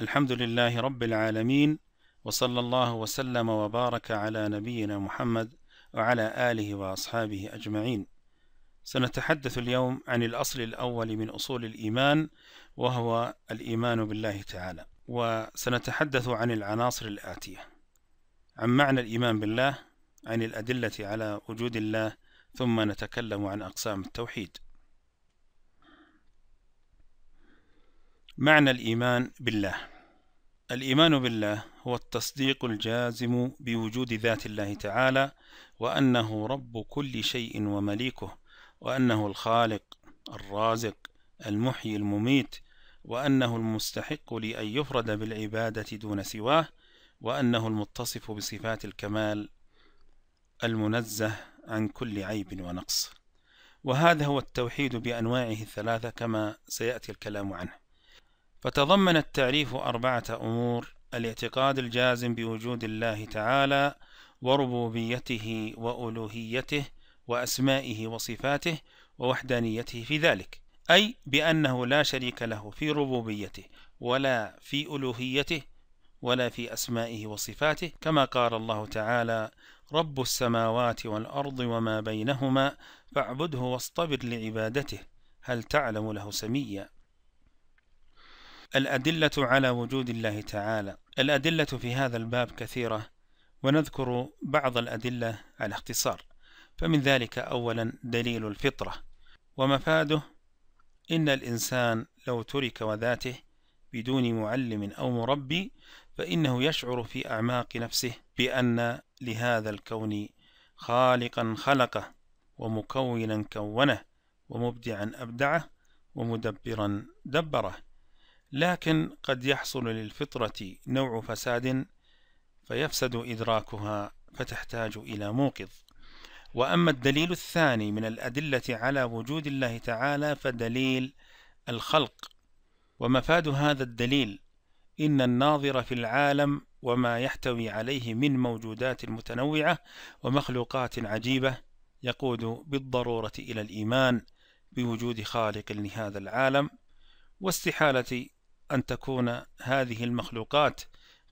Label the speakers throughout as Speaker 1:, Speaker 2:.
Speaker 1: الحمد لله رب العالمين وصلى الله وسلم وبارك على نبينا محمد وعلى آله وأصحابه أجمعين سنتحدث اليوم عن الأصل الأول من أصول الإيمان وهو الإيمان بالله تعالى وسنتحدث عن العناصر الآتية عن معنى الإيمان بالله عن الأدلة على وجود الله ثم نتكلم عن أقسام التوحيد معنى الإيمان بالله الإيمان بالله هو التصديق الجازم بوجود ذات الله تعالى وأنه رب كل شيء ومليكه وأنه الخالق الرازق المحيي المميت وأنه المستحق لأن يفرد بالعبادة دون سواه وأنه المتصف بصفات الكمال المنزه عن كل عيب ونقص وهذا هو التوحيد بأنواعه الثلاثة كما سيأتي الكلام عنه فتضمن التعريف أربعة أمور الاعتقاد الجازم بوجود الله تعالى وربوبيته وألوهيته وأسمائه وصفاته ووحدانيته في ذلك أي بأنه لا شريك له في ربوبيته ولا في ألوهيته ولا في أسمائه وصفاته كما قال الله تعالى رب السماوات والأرض وما بينهما فاعبده واصطبر لعبادته هل تعلم له سميا الأدلة على وجود الله تعالى الأدلة في هذا الباب كثيرة ونذكر بعض الأدلة على اختصار فمن ذلك أولا دليل الفطرة ومفاده إن الإنسان لو ترك وذاته بدون معلم أو مربي فإنه يشعر في أعماق نفسه بأن لهذا الكون خالقا خلقه ومكونا كونه ومبدعا أبدعه ومدبرا دبره لكن قد يحصل للفطرة نوع فساد فيفسد إدراكها فتحتاج إلى موقظ وأما الدليل الثاني من الأدلة على وجود الله تعالى فدليل الخلق ومفاد هذا الدليل إن الناظر في العالم وما يحتوي عليه من موجودات متنوعة ومخلوقات عجيبة يقود بالضرورة إلى الإيمان بوجود خالق لهذا العالم واستحالة أن تكون هذه المخلوقات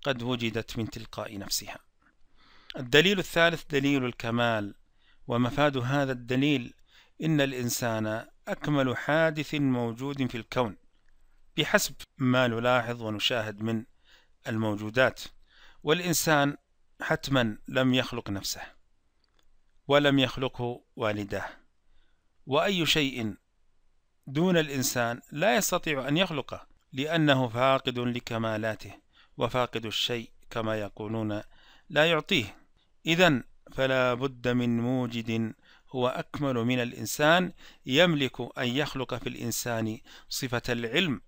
Speaker 1: قد وجدت من تلقاء نفسها الدليل الثالث دليل الكمال ومفاد هذا الدليل إن الإنسان أكمل حادث موجود في الكون بحسب ما نلاحظ ونشاهد من الموجودات والإنسان حتما لم يخلق نفسه ولم يخلقه والداه وأي شيء دون الإنسان لا يستطيع أن يخلقه لأنه فاقد لكمالاته وفاقد الشيء كما يقولون لا يعطيه إذا فلا بد من موجد هو أكمل من الإنسان يملك أن يخلق في الإنسان صفة العلم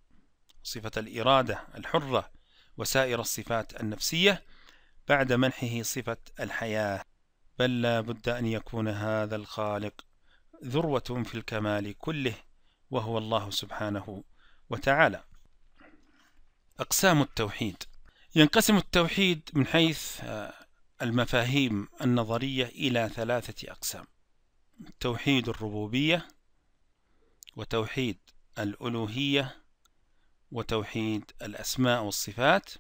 Speaker 1: صفة الإرادة الحرة وسائر الصفات النفسية بعد منحه صفة الحياة بل لا بد أن يكون هذا الخالق ذروة في الكمال كله وهو الله سبحانه وتعالى أقسام التوحيد ينقسم التوحيد من حيث آه، المفاهيم النظرية إلى ثلاثة أقسام توحيد الربوبية وتوحيد الألوهية وتوحيد الأسماء والصفات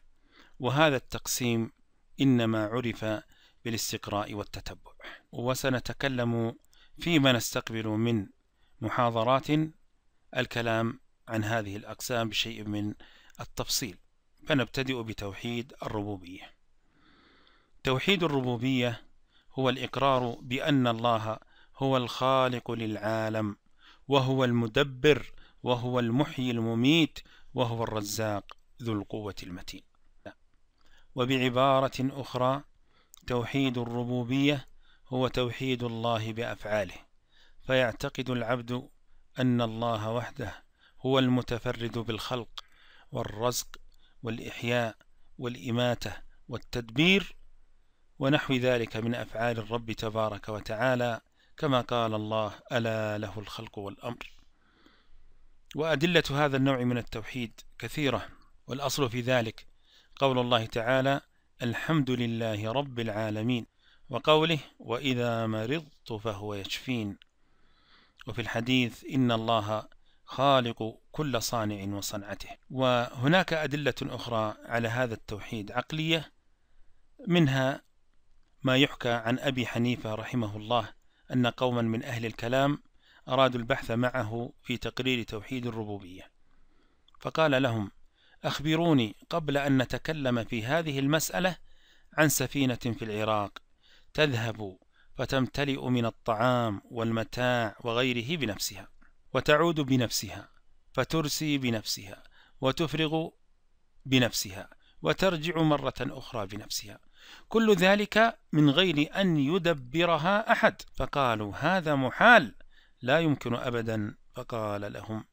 Speaker 1: وهذا التقسيم إنما عرف بالاستقراء والتتبع وسنتكلم فيما نستقبل من محاضرات الكلام عن هذه الأقسام بشيء من التفصيل فنبتدئ بتوحيد الربوبية توحيد الربوبية هو الإقرار بأن الله هو الخالق للعالم وهو المدبر وهو المحيي المميت وهو الرزاق ذو القوة المتين وبعبارة أخرى توحيد الربوبية هو توحيد الله بأفعاله فيعتقد العبد أن الله وحده هو المتفرد بالخلق والرزق والإحياء والإماتة والتدبير ونحو ذلك من أفعال الرب تبارك وتعالى كما قال الله ألا له الخلق والأمر وأدلة هذا النوع من التوحيد كثيرة والأصل في ذلك قول الله تعالى الحمد لله رب العالمين وقوله وإذا مرضت فهو يشفين وفي الحديث إن الله خالق كل صانع وصنعته وهناك أدلة أخرى على هذا التوحيد عقلية منها ما يحكى عن أبي حنيفة رحمه الله أن قوما من أهل الكلام أرادوا البحث معه في تقرير توحيد الربوبية فقال لهم أخبروني قبل أن نتكلم في هذه المسألة عن سفينة في العراق تذهب فتمتلئ من الطعام والمتاع وغيره بنفسها وتعود بنفسها فترسي بنفسها وتفرغ بنفسها وترجع مرة أخرى بنفسها كل ذلك من غير أن يدبرها أحد فقالوا هذا محال لا يمكن أبدا فقال لهم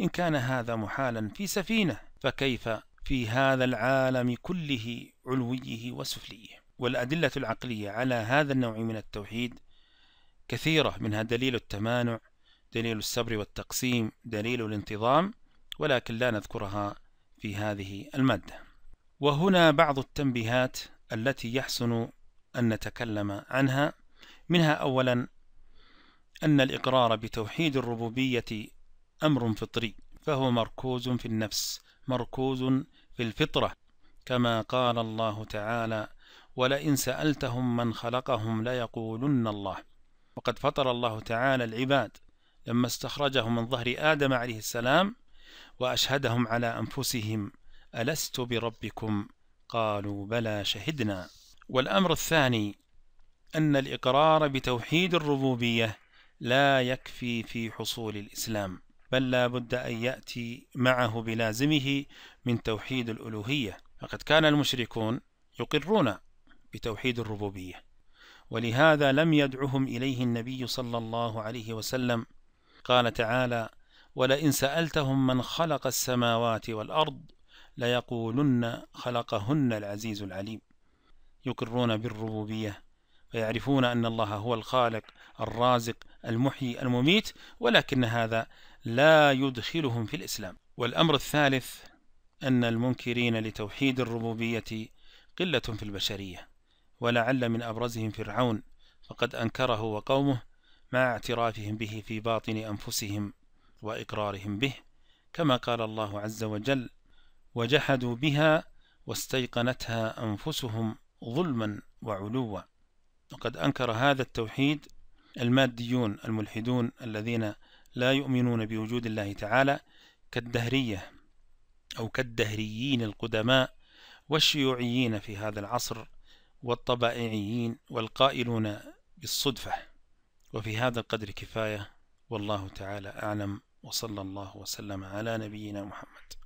Speaker 1: إن كان هذا محالا في سفينة فكيف في هذا العالم كله علويه وسفليه والأدلة العقلية على هذا النوع من التوحيد كثيرة منها دليل التمانع دليل السبر والتقسيم دليل الانتظام ولكن لا نذكرها في هذه المادة وهنا بعض التنبيهات التي يحسن أن نتكلم عنها منها أولا أن الإقرار بتوحيد الربوبية أمر فطري فهو مركوز في النفس مركوز في الفطرة كما قال الله تعالى ولئن سألتهم من خلقهم ليقولن الله وقد فطر الله تعالى العباد لما استخرجه من ظهر آدم عليه السلام وأشهدهم على أنفسهم ألست بربكم قالوا بلى شهدنا والأمر الثاني أن الإقرار بتوحيد الربوبية لا يكفي في حصول الإسلام بل لا بد أن يأتي معه بلازمه من توحيد الألوهية فقد كان المشركون يقرون بتوحيد الربوبية ولهذا لم يدعهم إليه النبي صلى الله عليه وسلم قال تعالى ولئن سألتهم من خلق السماوات والأرض ليقولن خلقهن العزيز العليم يقرون بالربوبية ويعرفون أن الله هو الخالق الرازق المحيي المميت ولكن هذا لا يدخلهم في الإسلام والأمر الثالث أن المنكرين لتوحيد الربوبية قلة في البشرية ولعل من أبرزهم فرعون فقد أنكره وقومه مع اعترافهم به في باطن أنفسهم وإقرارهم به كما قال الله عز وجل وجحدوا بها واستيقنتها أنفسهم ظلما وعلوا وقد أنكر هذا التوحيد الماديون الملحدون الذين لا يؤمنون بوجود الله تعالى كالدهرية أو كالدهريين القدماء والشيوعيين في هذا العصر والطبائعيين والقائلون بالصدفة وفي هذا القدر كفاية والله تعالى أعلم وصلى الله وسلم على نبينا محمد